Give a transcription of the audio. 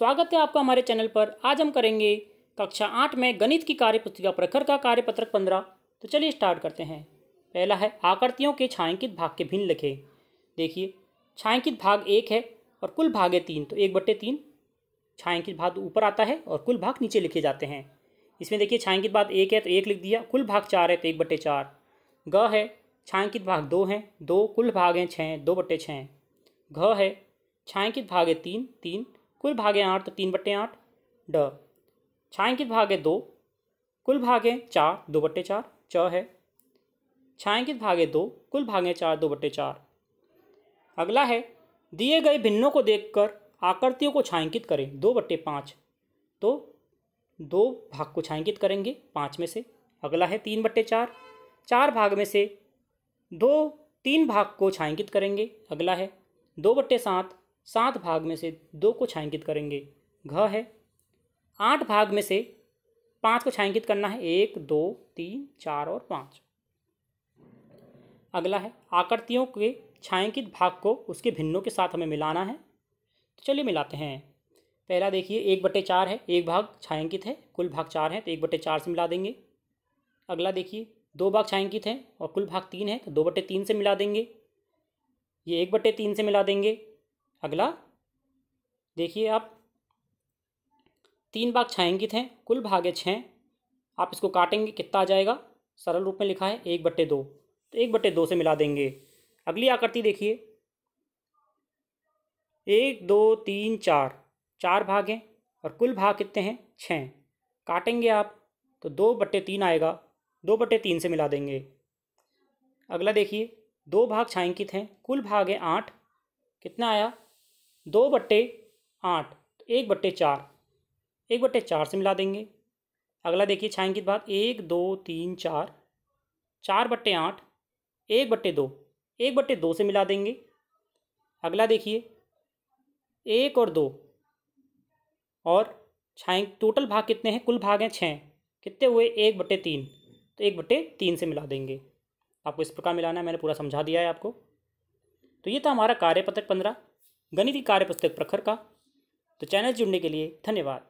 स्वागत है आपका हमारे चैनल पर आज हम करेंगे कक्षा आठ में गणित की कार्यपुस्तिका प्रखर का कार्यपत्रक पंद्रह तो चलिए स्टार्ट करते हैं पहला है आकृतियों के छायांकित भाग के भिन्न लिखे देखिए छायांकित भाग एक है और कुल भाग है तीन तो एक बट्टे तीन छायांकित भाग ऊपर आता है और कुल भाग नीचे लिखे जाते हैं इसमें देखिए छायांकित भाग एक है तो एक लिख दिया कुल भाग चार है तो एक बट्टे चार ग है छायांकित भाग दो हैं दो कुल भाग हैं छः दो बट्टे छः घ है छायांकित भाग है तीन तीन कुल भागे आठ तो तीन बट्टे आठ ड छायांकित भागे दो कुल भागे चार दो बट्टे चार च है छायांकित भागे दो कुल भागे चार दो बट्टे चार अगला है दिए गए भिन्नों को देखकर आकृतियों को छायांकित करें दो बट्टे पाँच तो दो भाग को छायांकित करेंगे पाँच में से अगला है तीन बट्टे चार चार भाग में से दो तीन भाग को छायांकित करेंगे अगला है दो बट्टे सात सात भाग में से दो को छायांकित करेंगे घ है आठ भाग में से पाँच को छायांकित करना है एक दो तीन चार और पाँच अगला है आकृतियों के छायांकित भाग को उसके भिन्नों के साथ हमें मिलाना है तो चलिए मिलाते हैं पहला देखिए एक बटे चार है एक भाग छायांकित है कुल भाग चार है तो एक बटे चार से मिला देंगे अगला देखिए दो भाग छायांकित हैं और कुल भाग तीन है तो दो बटे तीन से मिला देंगे ये एक बटे तीन से मिला देंगे अगला देखिए आप तीन भाग छायांकित हैं कुल भागे छः आप इसको काटेंगे कितना आ जाएगा सरल रूप में लिखा है एक बट्टे दो तो एक बट्टे दो से मिला देंगे अगली आकृति देखिए एक दो तीन चार चार भाग हैं और कुल भाग कितने हैं छः काटेंगे आप तो दो बट्टे तीन आएगा दो बट्टे तीन से मिला देंगे अगला देखिए दो भाग छायांकित हैं कुल भाग है आठ कितना आया दो बट्टे आठ तो एक बट्टे चार एक बट्टे चार से मिला देंगे अगला देखिए छायांकित भाग एक दो तीन चार चार बट्टे आठ एक बट्टे दो एक बट्टे दो से मिला देंगे अगला देखिए एक और दो और छाए टोटल भाग कितने हैं कुल भाग हैं छः कितने हुए एक बट्टे तीन तो एक बट्टे तीन से मिला देंगे आपको इस प्रकार मिलाना है मैंने पूरा समझा दिया है आपको तो ये था हमारा कार्यपत्र पंद्रह गणित कार्य पुस्तक प्रखर का तो चैनल जुड़ने के लिए धन्यवाद